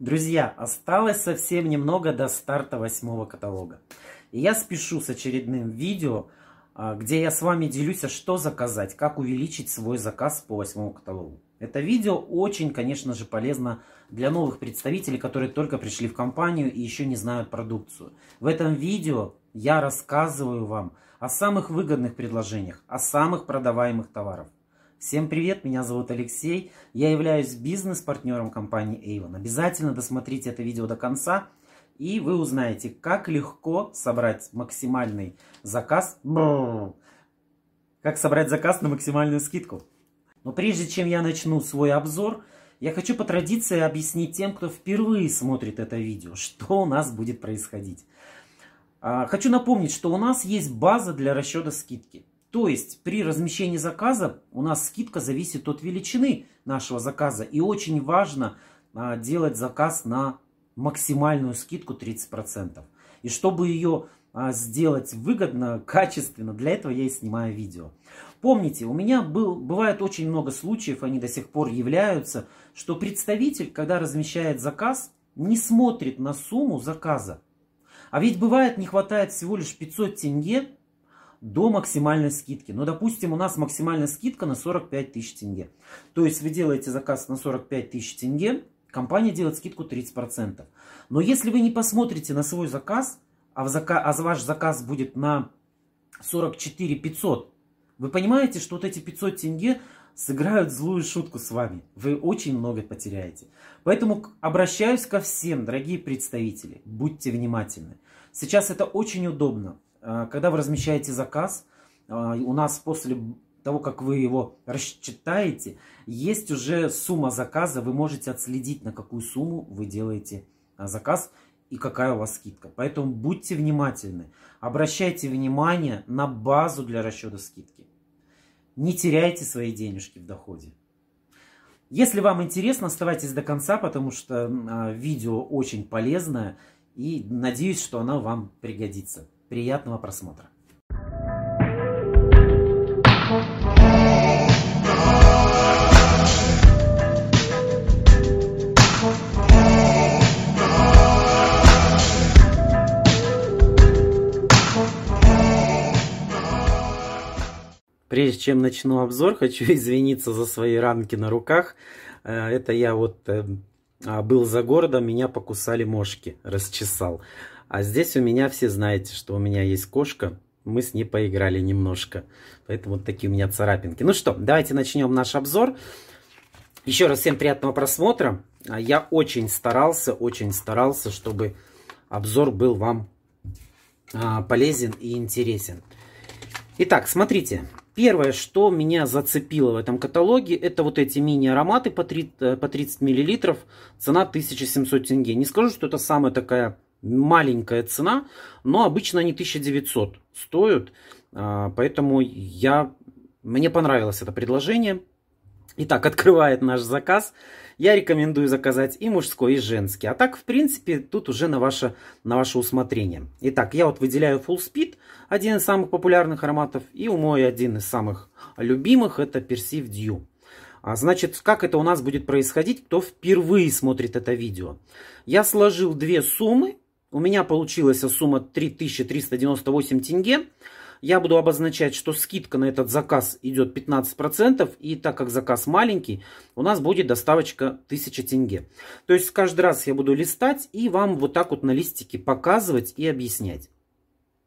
Друзья, осталось совсем немного до старта восьмого каталога. И я спешу с очередным видео, а, где я с вами делюсь, а что заказать, как увеличить свой заказ по восьмому каталогу. Это видео очень, конечно же, полезно для новых представителей, которые только пришли в компанию и еще не знают продукцию. В этом видео я рассказываю вам о самых выгодных предложениях, о самых продаваемых товарах. Всем привет, меня зовут Алексей, я являюсь бизнес-партнером компании Avon. Обязательно досмотрите это видео до конца, и вы узнаете, как легко собрать максимальный заказ, как собрать заказ на максимальную скидку. Но прежде чем я начну свой обзор, я хочу по традиции объяснить тем, кто впервые смотрит это видео, что у нас будет происходить. А, хочу напомнить, что у нас есть база для расчета скидки. То есть при размещении заказа у нас скидка зависит от величины нашего заказа. И очень важно а, делать заказ на максимальную скидку 30%. И чтобы ее а, сделать выгодно, качественно, для этого я и снимаю видео. Помните, у меня был, бывает очень много случаев, они до сих пор являются, что представитель, когда размещает заказ, не смотрит на сумму заказа. А ведь бывает не хватает всего лишь 500 тенге до максимальной скидки. Но, ну, допустим, у нас максимальная скидка на 45 тысяч тенге. То есть вы делаете заказ на 45 тысяч тенге, компания делает скидку 30%. Но если вы не посмотрите на свой заказ, а, в зака а ваш заказ будет на 44 500, вы понимаете, что вот эти 500 тенге сыграют злую шутку с вами. Вы очень много потеряете. Поэтому обращаюсь ко всем, дорогие представители, будьте внимательны. Сейчас это очень удобно. Э, когда вы размещаете заказ, э, у нас после того, как вы его рассчитаете, есть уже сумма заказа, вы можете отследить, на какую сумму вы делаете э, заказ и какая у вас скидка. Поэтому будьте внимательны, обращайте внимание на базу для расчета скидки. Не теряйте свои денежки в доходе. Если вам интересно, оставайтесь до конца, потому что видео очень полезное и надеюсь, что оно вам пригодится. Приятного просмотра! Прежде чем начну обзор, хочу извиниться за свои ранки на руках. Э, это я вот эм, а, был за городом, меня покусали мошки, расчесал. А здесь у меня, все знаете, что у меня есть кошка. Мы с ней поиграли немножко. Поэтому вот такие у меня царапинки. Ну что, давайте начнем наш обзор. Еще раз всем приятного просмотра. А, я очень старался, очень старался, чтобы обзор был вам а, полезен и интересен. Итак, смотрите. Первое, что меня зацепило в этом каталоге, это вот эти мини-ароматы по 30, э, по 30 мл. Цена 1700 тенге. Не скажу, что это самая такая маленькая цена, но обычно они 1900 стоят, а, поэтому я, мне понравилось это предложение. Итак, открывает наш заказ. Я рекомендую заказать и мужской, и женский. А так, в принципе, тут уже на ваше, на ваше усмотрение. Итак, я вот выделяю Full Speed, один из самых популярных ароматов, и у мой один из самых любимых, это Perceive Dew. А значит, как это у нас будет происходить, кто впервые смотрит это видео. Я сложил две суммы, у меня получилась сумма 3398 тенге. Я буду обозначать, что скидка на этот заказ идет 15%, и так как заказ маленький, у нас будет доставочка 1000 тенге. То есть каждый раз я буду листать и вам вот так вот на листике показывать и объяснять.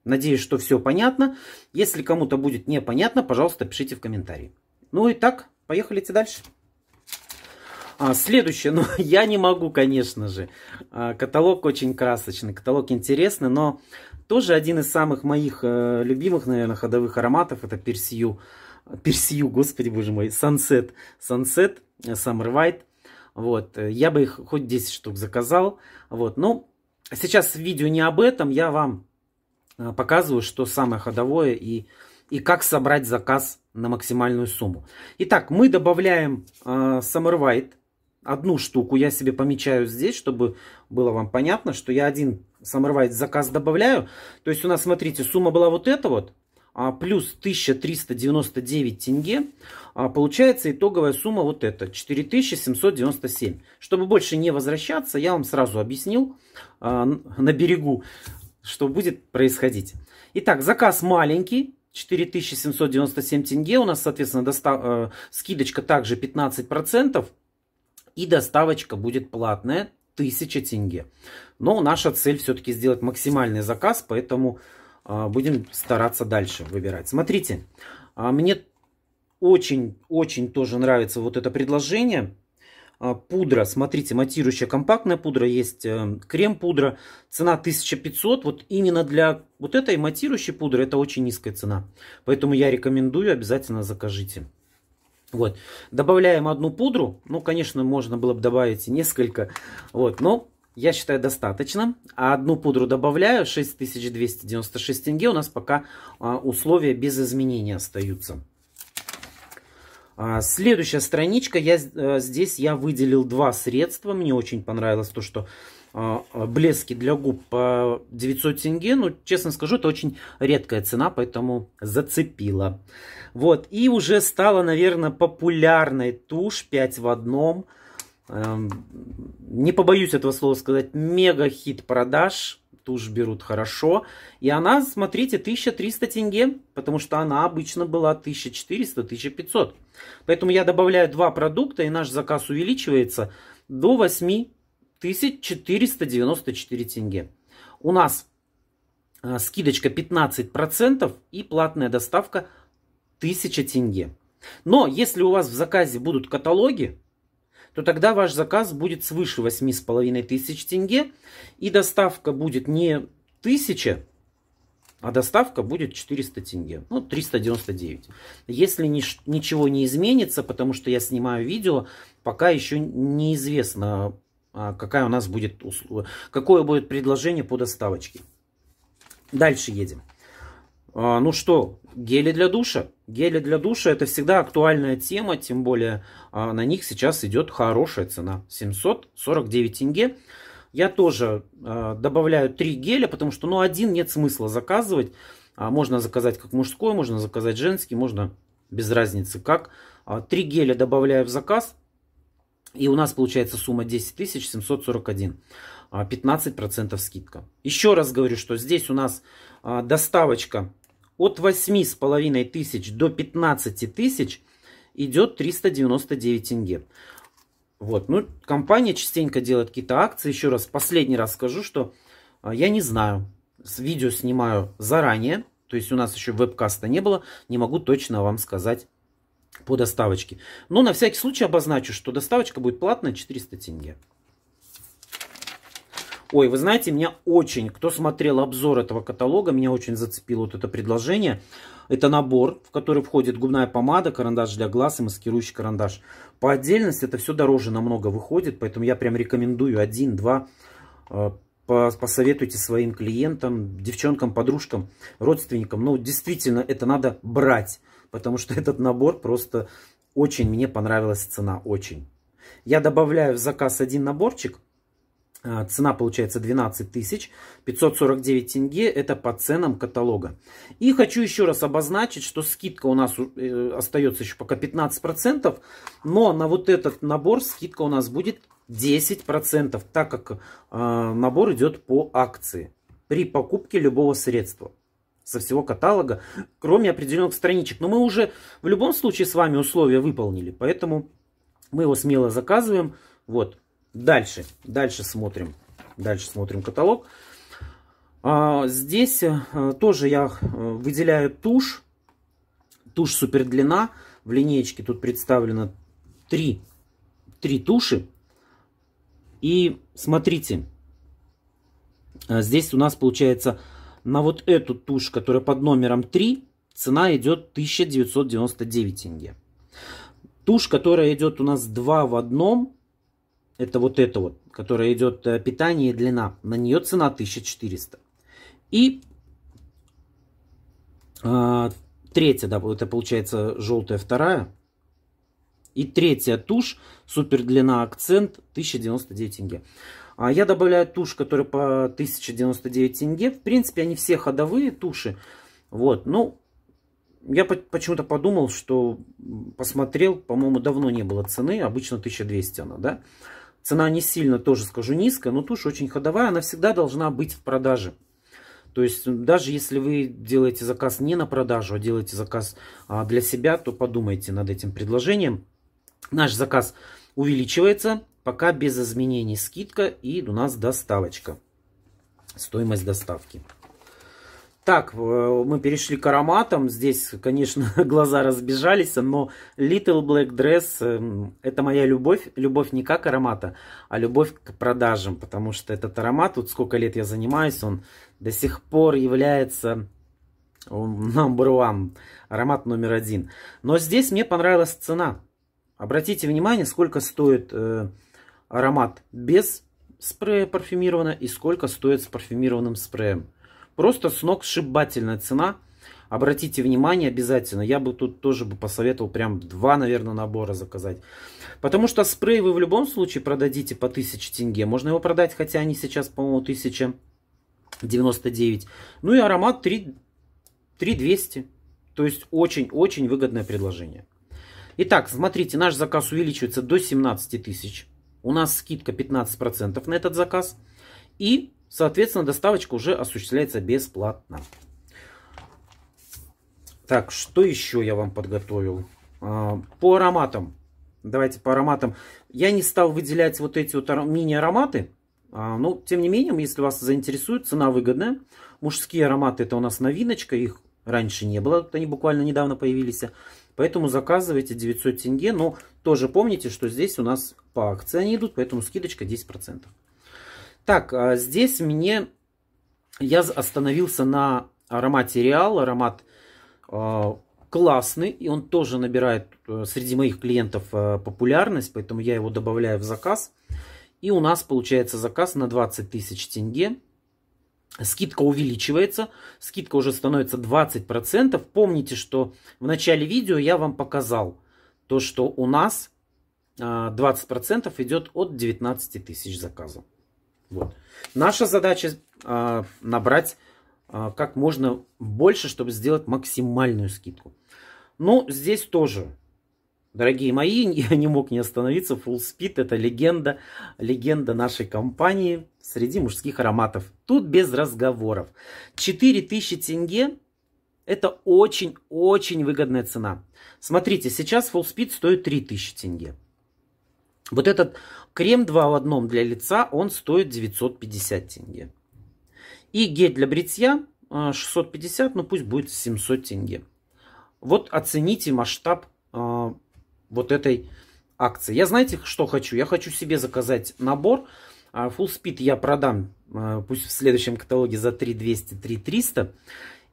Надеюсь, что все понятно. Если кому-то будет непонятно, пожалуйста, пишите в комментарии. Ну и так, поехали дальше. А, следующее, ну, я не могу, конечно же. А, каталог очень красочный, каталог интересный, но тоже один из самых моих э, любимых, наверное, ходовых ароматов, это персию. Персию, господи боже мой, Sunset, Sunset, э, Summer White. Вот, э, я бы их хоть 10 штук заказал. Вот, ну, сейчас видео не об этом, я вам э, показываю, что самое ходовое и, и как собрать заказ на максимальную сумму. Итак, мы добавляем э, Summer White одну штуку я себе помечаю здесь, чтобы было вам понятно, что я один саморвайт заказ добавляю. То есть у нас, смотрите, сумма была вот эта вот, а, плюс 1399 тенге, а, получается итоговая сумма вот эта, 4797. Чтобы больше не возвращаться, я вам сразу объяснил а, на берегу, что будет происходить. Итак, заказ маленький, 4797 тенге, у нас, соответственно, доста... Э, скидочка также 15% и доставочка будет платная 1000 тенге. Но наша цель все-таки сделать максимальный заказ, поэтому а, будем стараться дальше выбирать. Смотрите, а, мне очень-очень тоже нравится вот это предложение. А, пудра, смотрите, матирующая компактная пудра, есть э, крем-пудра. Цена 1500, вот именно для вот этой матирующей пудры это очень низкая цена. Поэтому я рекомендую, обязательно закажите. Вот. Добавляем одну пудру. Ну, конечно, можно было бы добавить несколько. Вот, но я считаю достаточно. А одну пудру добавляю. 6296 тенге. У нас пока а, условия без изменений остаются. А, следующая страничка. Я, э, здесь я выделил два средства. Мне очень понравилось то, что а, блески для губ по 900 тенге. Ну, честно скажу, это очень редкая цена, поэтому зацепила. Вот, и уже стала, наверное, популярной тушь 5 в одном. Эм, не побоюсь этого слова сказать, мега хит продаж. Тушь берут хорошо. И она, смотрите, 1300 тенге, потому что она обычно была 1400-1500. Поэтому я добавляю два продукта, и наш заказ увеличивается до 8 1494 тенге. У нас э, скидочка 15% и платная доставка 1000 тенге. Но если у вас в заказе будут каталоги, то тогда ваш заказ будет свыше 8,5 тысяч тенге. И доставка будет не 1000, а доставка будет 400 тенге. Ну, 399. Если нич ничего не изменится, потому что я снимаю видео, пока еще неизвестно, а какая у нас будет услуга, какое будет предложение по доставочке. Дальше едем. А, ну что, гели для душа. Гели для душа это всегда актуальная тема, тем более а, на них сейчас идет хорошая цена. 749 тенге. Я тоже добавляю 3 геля, потому что ну, один нет смысла заказывать. Можно заказать как мужской, можно заказать женский, можно без разницы как. Три геля добавляю в заказ. И у нас получается сумма 10 741. 15% скидка. Еще раз говорю, что здесь у нас а, доставочка от 8,5 тысяч до 15 тысяч идет 399 тенге. Вот, ну, компания частенько делает какие-то акции. Еще раз, последний раз скажу, что а, я не знаю. Видео снимаю заранее, то есть у нас еще вебкаста не было. Не могу точно вам сказать по доставочке. Но на всякий случай обозначу, что доставочка будет платная 400 тенге. Ой, вы знаете, меня очень, кто смотрел обзор этого каталога, меня очень зацепило вот это предложение. Это набор, в который входит губная помада, карандаш для глаз и маскирующий карандаш. По отдельности это все дороже намного выходит, поэтому я прям рекомендую один, два, э, посоветуйте своим клиентам, девчонкам, подружкам, родственникам. Ну, действительно, это надо брать потому что этот набор просто очень мне понравилась цена, очень. Я добавляю в заказ один наборчик, а, Цена получается 12 тысяч 549 тенге. Это по ценам каталога. И хочу еще раз обозначить, что скидка у нас э, остается еще пока 15%. Но на вот этот набор скидка у нас будет 10%, так как а, набор идет по акции при покупке любого средства со всего каталога, кроме определенных страничек. Но мы уже в любом случае с вами условия выполнили, поэтому мы его смело заказываем. Вот. Дальше, дальше смотрим, дальше смотрим каталог. А, здесь а, тоже я э, выделяю тушь, тушь супер длина. В линеечке тут представлено три, три туши. И смотрите, а, здесь у нас получается на вот эту тушь, которая под номером 3, цена идет 1999 тенге. Тушь, которая идет у нас 2 в одном, это вот эта вот, которая идет э, питание и длина. На нее цена 1400. И э, третья, да, это получается желтая вторая. И третья тушь, супер длина акцент 1099 тенге. А я добавляю тушь, которая по 1099 тенге. В принципе, они все ходовые туши. Вот, ну, я почему-то подумал, что посмотрел, по-моему, давно не было цены. Обычно 1200 она, да? Цена не сильно, тоже скажу, низкая, но тушь очень ходовая. Она всегда должна быть в продаже. То есть даже если вы делаете заказ не на продажу, а делаете заказ а, для себя, то подумайте над этим предложением. Наш заказ увеличивается Пока без изменений скидка и у нас доставочка. Стоимость доставки. Так, э, мы перешли к ароматам. Здесь, конечно, глаза разбежались, но Little Black Dress эм, – это моя любовь. Любовь не как аромата, а любовь к продажам, потому что этот аромат, вот сколько лет я занимаюсь, он до сих пор является эм, number one, аромат номер один. Но здесь мне понравилась цена. Обратите внимание, сколько стоит э, аромат без спрея парфюмировано и сколько стоит с парфюмированным спреем. Просто с ног сшибательная цена. Обратите внимание обязательно. Я бы тут тоже бы посоветовал прям два, наверное, набора заказать. Потому что спрей вы в любом случае продадите по 1000 тенге. Можно его продать, хотя они сейчас, по-моему, 1099. Ну и аромат 3, 3200. То есть очень-очень выгодное предложение. Итак, смотрите, наш заказ увеличивается до 17 тысяч. У нас скидка 15% на этот заказ. И, соответственно, доставочка уже осуществляется бесплатно. Так, что еще я вам подготовил? А, по ароматам. Давайте по ароматам. Я не стал выделять вот эти вот мини-ароматы. А, Но, ну, тем не менее, если вас заинтересует, цена выгодная. Мужские ароматы это у нас новиночка. Их раньше не было, они буквально недавно появились. Поэтому заказывайте 900 тенге, но тоже помните, что здесь у нас по акции они идут, поэтому скидочка 10%. Так, а, здесь мне, я остановился на аромате Реал, аромат а, классный, и он тоже набирает э, среди моих клиентов э, популярность, поэтому я его добавляю в заказ. И у нас получается заказ на 20 тысяч тенге. Скидка увеличивается, скидка уже становится 20%. Помните, что в начале видео я вам показал то, что у нас 20% а, идет от 19 тысяч заказов. Вот. Наша задача а, набрать а, как можно больше, чтобы сделать максимальную скидку. Но здесь тоже Дорогие мои, я не мог не остановиться. Full Speed это легенда, легенда нашей компании среди мужских ароматов. Тут без разговоров. 4000 тенге это очень-очень выгодная цена. Смотрите, сейчас Full Speed стоит 3000 тенге. Вот этот крем 2 в одном для лица, он стоит 950 тенге. И гель для бритья 650, э, ну пусть будет 700 тенге. Вот оцените масштаб э, вот этой акции. Я знаете, что хочу? Я хочу себе заказать набор. А, full Speed я продам, а, пусть в следующем каталоге за 3200, 3300.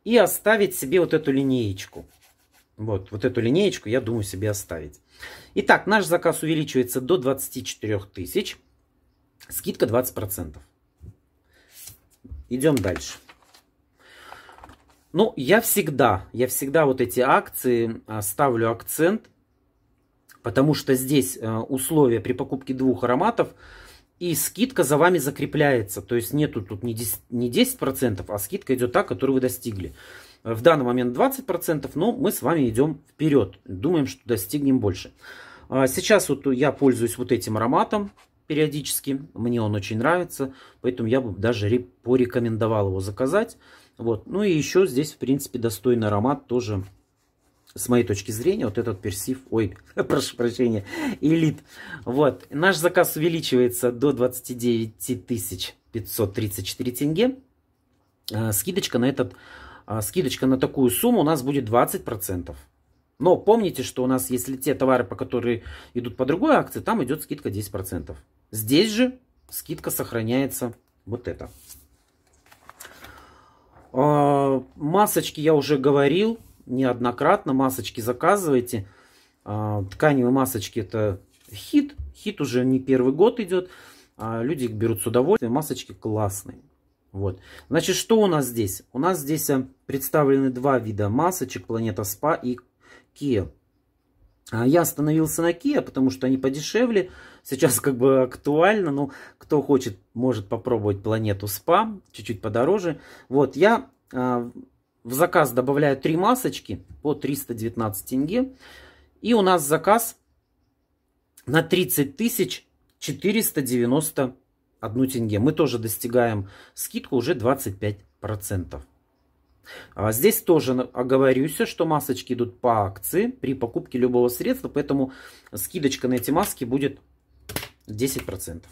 И оставить себе вот эту линеечку. Вот, вот эту линеечку я думаю себе оставить. Итак, наш заказ увеличивается до 24 тысяч. Скидка 20%. Идем дальше. Ну, я всегда, я всегда вот эти акции а, ставлю акцент Потому что здесь э, условия при покупке двух ароматов и скидка за вами закрепляется. То есть нету тут не 10%, не а скидка идет та, которую вы достигли. Э, в данный момент 20%, но мы с вами идем вперед. Думаем, что достигнем больше. А сейчас вот я пользуюсь вот этим ароматом периодически. Мне он очень нравится, поэтому я бы даже порекомендовал его заказать. Вот. Ну и еще здесь, в принципе, достойный аромат тоже с моей точки зрения, вот этот персив, ой, прошу прощения, элит. Вот, наш заказ увеличивается до 29 534 тенге. Э, скидочка на этот, э, скидочка на такую сумму у нас будет 20%. Но помните, что у нас, если те товары, по которые идут по другой акции, там идет скидка 10%. Здесь же скидка сохраняется вот это. Э, масочки я уже говорил неоднократно масочки заказывайте. А, тканевые масочки это хит. Хит уже не первый год идет. А люди берут с удовольствием. Масочки классные. Вот. Значит, что у нас здесь? У нас здесь а, представлены два вида масочек. Планета Спа и Kia. Я остановился на Kia, потому что они подешевле. Сейчас как бы актуально, но кто хочет, может попробовать планету СПА, чуть-чуть подороже. Вот, я в заказ добавляю 3 масочки по 319 тенге. И у нас заказ на 30 тысяч 491 тенге. Мы тоже достигаем скидку уже 25%. А здесь тоже оговорюсь, что масочки идут по акции при покупке любого средства, поэтому скидочка на эти маски будет 10%.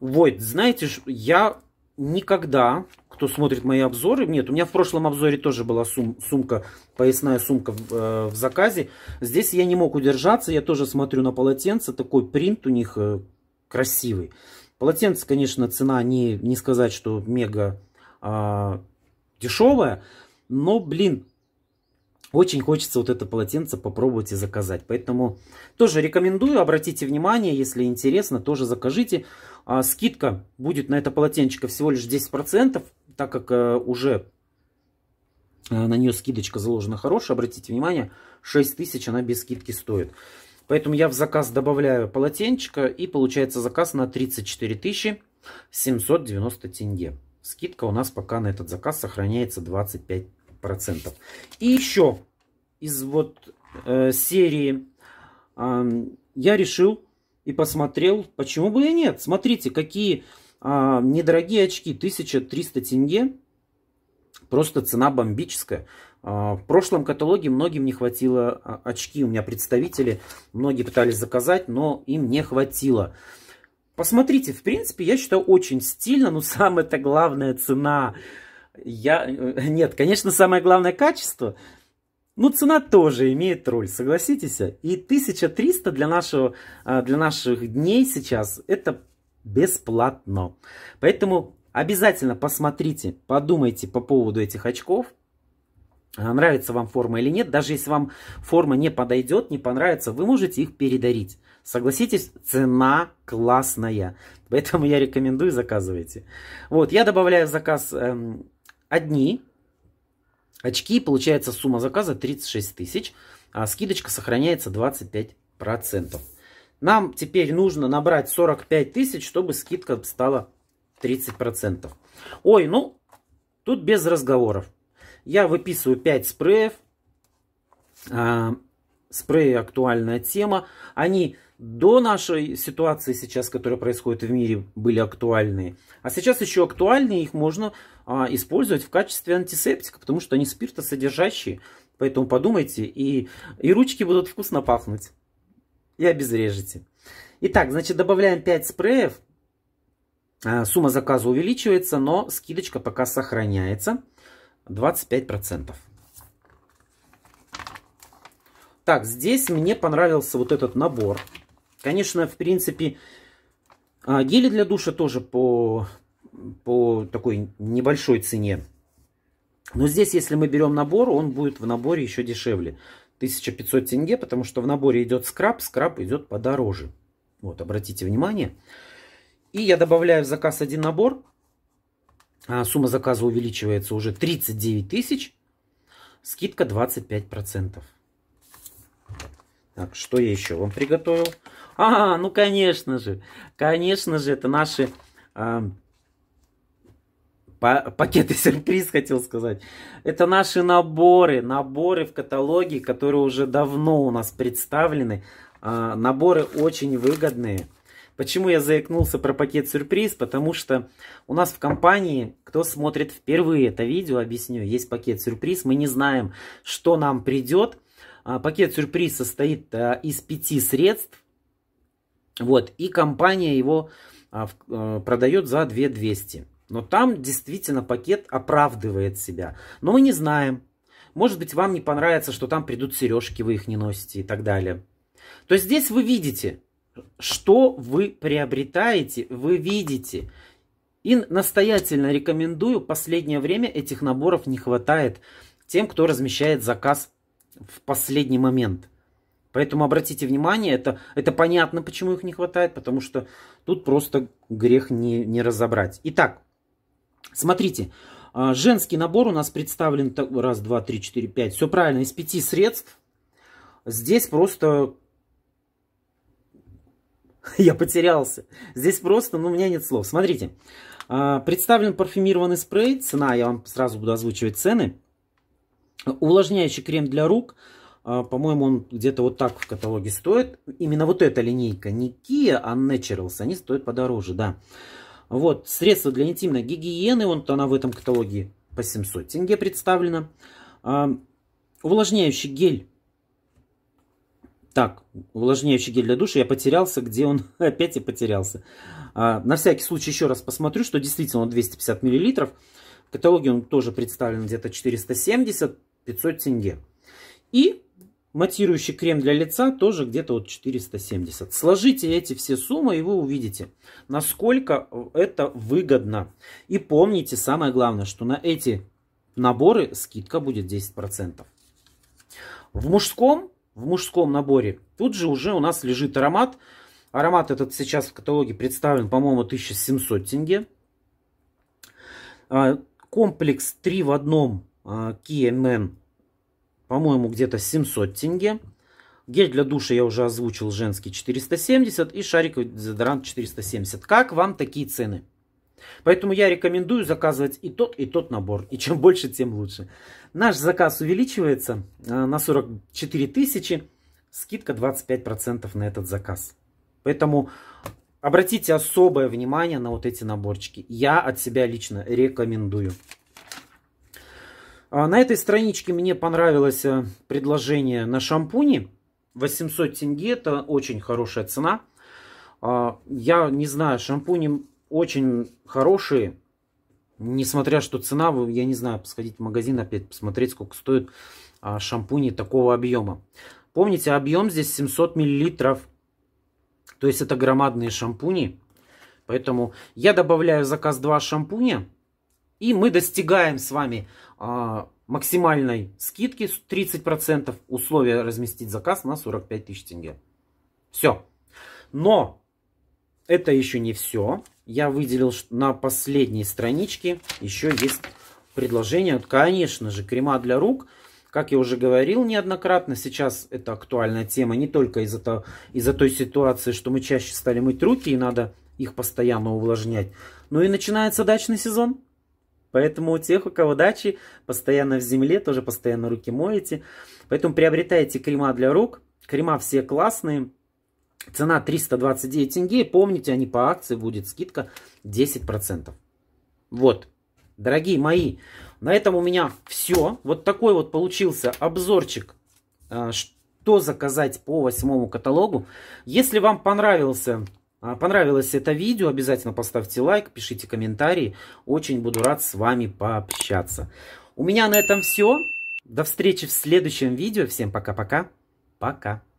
Вот, знаете, я никогда кто смотрит мои обзоры. Нет, у меня в прошлом обзоре тоже была сум, сумка, поясная сумка в, э, в заказе. Здесь я не мог удержаться, я тоже смотрю на полотенце. Такой принт у них э, красивый. Полотенце, конечно, цена не, не сказать, что мега э, дешевая. Но, блин, очень хочется вот это полотенце попробовать и заказать. Поэтому тоже рекомендую, обратите внимание, если интересно, тоже закажите. А, скидка будет на это полотенчико всего лишь 10% так как э, уже э, на нее скидочка заложена хорошая, обратите внимание, 6000 она без скидки стоит. Поэтому я в заказ добавляю полотенчика и получается заказ на 34 790 тенге. Скидка у нас пока на этот заказ сохраняется 25%. И еще из вот э, серии э, я решил и посмотрел, почему бы и нет. Смотрите, какие а, недорогие очки, 1300 тенге. Просто цена бомбическая. А, в прошлом каталоге многим не хватило а, очки. У меня представители, многие пытались заказать, но им не хватило. Посмотрите, в принципе, я считаю очень стильно, но самое-то главное цена. Я... Э, нет, конечно, самое главное качество, ну, цена тоже имеет роль, согласитесь. И 1300 для, нашего, для наших дней сейчас это бесплатно. Поэтому обязательно посмотрите, подумайте по поводу этих очков. А, нравится вам форма или нет. Даже если вам форма не подойдет, не понравится, вы можете их передарить. Согласитесь, цена классная. Поэтому я рекомендую, заказывайте. Вот, я добавляю в заказ эм, одни очки. Получается сумма заказа 36 тысяч, а скидочка сохраняется 25%. Нам теперь нужно набрать 45 тысяч, чтобы скидка стала 30%. Ой, ну, тут без разговоров. Я выписываю 5 спреев. А, спреи актуальная тема. Они до нашей ситуации сейчас, которая происходит в мире, были актуальны. А сейчас еще актуальны, их можно а, использовать в качестве антисептика, потому что они спиртосодержащие. Поэтому подумайте, и, и ручки будут вкусно пахнуть и обезврежете. Итак, значит, добавляем 5 спреев. А, сумма заказа увеличивается, но скидочка пока сохраняется. 25%. Так, здесь мне понравился вот этот набор. Конечно, в принципе, а, гели для душа тоже по, по такой небольшой цене. Но здесь, если мы берем набор, он будет в наборе еще дешевле. 1500 тенге, потому что в наборе идет скраб, скраб идет подороже. Вот, обратите внимание. И я добавляю в заказ один набор. А сумма заказа увеличивается уже 39 тысяч. Скидка 25%. Так, что я еще вам приготовил? А, ну конечно же, конечно же, это наши э, пакеты сюрприз хотел сказать. Это наши наборы, наборы в каталоге, которые уже давно у нас представлены. А, наборы очень выгодные. Почему я заикнулся про пакет сюрприз? Потому что у нас в компании, кто смотрит впервые это видео, объясню, есть пакет сюрприз. Мы не знаем, что нам придет. А, пакет сюрприз состоит а, из пяти средств. Вот, и компания его а, а, продает за 2200. Но там действительно пакет оправдывает себя. Но мы не знаем. Может быть, вам не понравится, что там придут сережки, вы их не носите и так далее. То есть здесь вы видите, что вы приобретаете, вы видите. И настоятельно рекомендую, последнее время этих наборов не хватает тем, кто размещает заказ в последний момент. Поэтому обратите внимание, это, это понятно, почему их не хватает, потому что тут просто грех не, не разобрать. Итак, Смотрите, а, женский набор у нас представлен раз, два, три, четыре, пять. Все правильно, из пяти средств. Здесь просто... Я потерялся. Здесь просто, ну, у меня нет слов. Смотрите, а, представлен парфюмированный спрей. Цена, я вам сразу буду озвучивать цены. Увлажняющий крем для рук. А, по-моему, он где-то вот так в каталоге стоит. Именно вот эта линейка, не Kia, а Naturals. Они стоят подороже, да. Вот, средства для интимной гигиены, вот она в этом каталоге по 700 тенге представлена. А, увлажняющий гель. Так, увлажняющий гель для душа. Я потерялся, где он? Опять и потерялся. А, на всякий случай еще раз посмотрю, что действительно он 250 мл. В каталоге он тоже представлен где-то 470-500 тенге. И Матирующий крем для лица тоже где-то вот 470. Сложите эти все суммы и вы увидите, насколько это выгодно. И помните самое главное, что на эти наборы скидка будет 10%. В мужском, в мужском наборе тут же уже у нас лежит аромат. Аромат этот сейчас в каталоге представлен, по-моему, 1700 тенге. А, комплекс 3 в 1 а, Kia по-моему, где-то 700 тенге. Гель для душа я уже озвучил, женский 470 и шариковый дезодорант 470. Как вам такие цены? Поэтому я рекомендую заказывать и тот, и тот набор. И чем больше, тем лучше. Наш заказ увеличивается э, на 44 тысячи. Скидка 25% на этот заказ. Поэтому обратите особое внимание на вот эти наборчики. Я от себя лично рекомендую. А, на этой страничке мне понравилось э, предложение на шампуни. 800 тенге это очень хорошая цена. А, я не знаю, шампуни очень хорошие. Несмотря, что цена, я не знаю, сходить в магазин опять, посмотреть, сколько стоит а, шампуни такого объема. Помните, объем здесь 700 миллилитров. То есть это громадные шампуни. Поэтому я добавляю в заказ 2 шампуня. И мы достигаем с вами а, максимальной скидки 30%, условия разместить заказ на 45 тысяч тенге. Все. Но это еще не все. Я выделил на последней страничке еще есть предложение. Конечно же, крема для рук. Как я уже говорил неоднократно, сейчас это актуальная тема не только из-за то, из той ситуации, что мы чаще стали мыть руки и надо их постоянно увлажнять. Но и начинается дачный сезон. Поэтому у тех, у кого дачи, постоянно в земле, тоже постоянно руки моете. Поэтому приобретайте крема для рук. Крема все классные. Цена 329 тенге. Помните, они по акции будет скидка 10%. Вот. Дорогие мои, на этом у меня все. Вот такой вот получился обзорчик, э, что заказать по восьмому каталогу. Если вам понравился а, понравилось это видео, обязательно поставьте лайк, пишите комментарии. Очень буду рад с вами пообщаться. У меня на этом все. До встречи в следующем видео. Всем пока-пока. Пока. -пока. пока.